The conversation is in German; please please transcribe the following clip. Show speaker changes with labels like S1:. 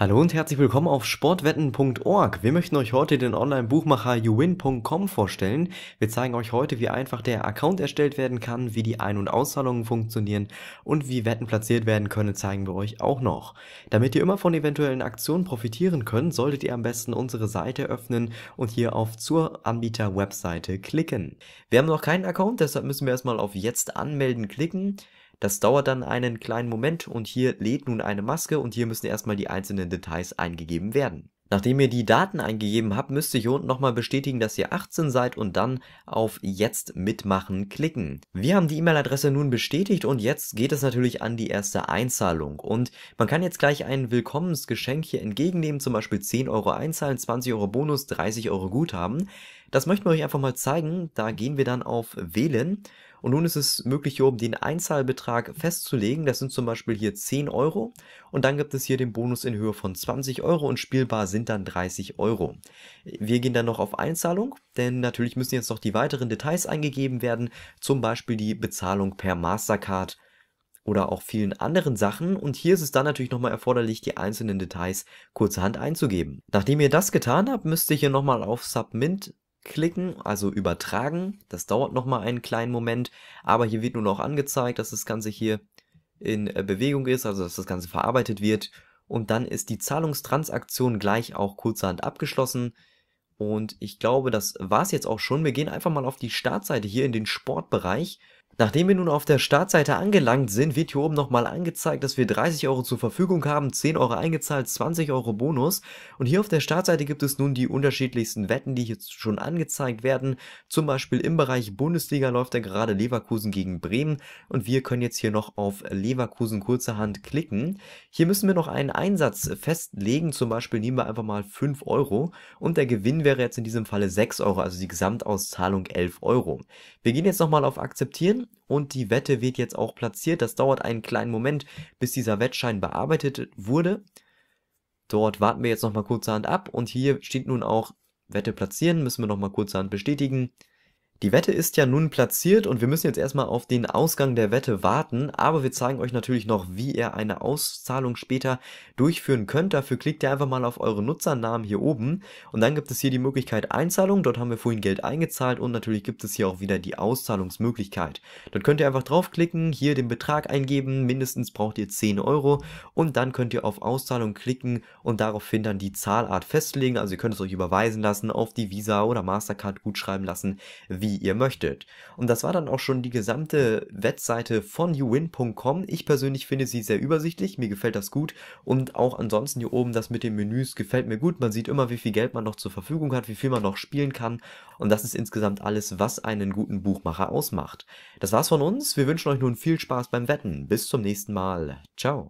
S1: Hallo und herzlich willkommen auf sportwetten.org. Wir möchten euch heute den Online-Buchmacher youwin.com vorstellen. Wir zeigen euch heute, wie einfach der Account erstellt werden kann, wie die Ein- und Auszahlungen funktionieren und wie Wetten platziert werden können, zeigen wir euch auch noch. Damit ihr immer von eventuellen Aktionen profitieren könnt, solltet ihr am besten unsere Seite öffnen und hier auf zur Anbieter-Webseite klicken. Wir haben noch keinen Account, deshalb müssen wir erstmal auf Jetzt anmelden klicken. Das dauert dann einen kleinen Moment und hier lädt nun eine Maske und hier müssen erstmal die einzelnen Details eingegeben werden. Nachdem ihr die Daten eingegeben habt, müsst ihr hier unten nochmal bestätigen, dass ihr 18 seid und dann auf Jetzt mitmachen klicken. Wir haben die E-Mail-Adresse nun bestätigt und jetzt geht es natürlich an die erste Einzahlung. Und man kann jetzt gleich ein Willkommensgeschenk hier entgegennehmen, zum Beispiel 10 Euro einzahlen, 20 Euro Bonus, 30 Euro Guthaben. Das möchten wir euch einfach mal zeigen. Da gehen wir dann auf Wählen. Und nun ist es möglich, hier oben den Einzahlbetrag festzulegen. Das sind zum Beispiel hier 10 Euro. Und dann gibt es hier den Bonus in Höhe von 20 Euro und spielbar sind dann 30 Euro. Wir gehen dann noch auf Einzahlung, denn natürlich müssen jetzt noch die weiteren Details eingegeben werden. Zum Beispiel die Bezahlung per Mastercard oder auch vielen anderen Sachen und hier ist es dann natürlich nochmal erforderlich, die einzelnen Details kurzerhand einzugeben. Nachdem ihr das getan habt, müsst ihr hier nochmal auf Submit klicken, also übertragen. Das dauert nochmal einen kleinen Moment, aber hier wird nun auch angezeigt, dass das Ganze hier in äh, Bewegung ist, also dass das Ganze verarbeitet wird. Und dann ist die Zahlungstransaktion gleich auch kurzerhand abgeschlossen. Und ich glaube, das war es jetzt auch schon. Wir gehen einfach mal auf die Startseite hier in den Sportbereich Nachdem wir nun auf der Startseite angelangt sind, wird hier oben nochmal angezeigt, dass wir 30 Euro zur Verfügung haben, 10 Euro eingezahlt, 20 Euro Bonus. Und hier auf der Startseite gibt es nun die unterschiedlichsten Wetten, die jetzt schon angezeigt werden. Zum Beispiel im Bereich Bundesliga läuft ja gerade Leverkusen gegen Bremen und wir können jetzt hier noch auf Leverkusen kurzerhand klicken. Hier müssen wir noch einen Einsatz festlegen, zum Beispiel nehmen wir einfach mal 5 Euro und der Gewinn wäre jetzt in diesem Falle 6 Euro, also die Gesamtauszahlung 11 Euro. Wir gehen jetzt nochmal auf Akzeptieren und die Wette wird jetzt auch platziert. Das dauert einen kleinen Moment, bis dieser Wettschein bearbeitet wurde. Dort warten wir jetzt nochmal kurzerhand ab und hier steht nun auch Wette platzieren, müssen wir nochmal kurzerhand bestätigen. Die Wette ist ja nun platziert und wir müssen jetzt erstmal auf den Ausgang der Wette warten, aber wir zeigen euch natürlich noch, wie ihr eine Auszahlung später durchführen könnt. Dafür klickt ihr einfach mal auf eure Nutzernamen hier oben und dann gibt es hier die Möglichkeit Einzahlung, dort haben wir vorhin Geld eingezahlt und natürlich gibt es hier auch wieder die Auszahlungsmöglichkeit. Dort könnt ihr einfach draufklicken, hier den Betrag eingeben, mindestens braucht ihr 10 Euro und dann könnt ihr auf Auszahlung klicken und daraufhin dann die Zahlart festlegen, also ihr könnt es euch überweisen lassen, auf die Visa oder Mastercard gut schreiben lassen, wie wie ihr möchtet. Und das war dann auch schon die gesamte Webseite von youwin.com. Ich persönlich finde sie sehr übersichtlich, mir gefällt das gut und auch ansonsten hier oben das mit den Menüs gefällt mir gut. Man sieht immer, wie viel Geld man noch zur Verfügung hat, wie viel man noch spielen kann und das ist insgesamt alles, was einen guten Buchmacher ausmacht. Das war's von uns, wir wünschen euch nun viel Spaß beim Wetten. Bis zum nächsten Mal. Ciao.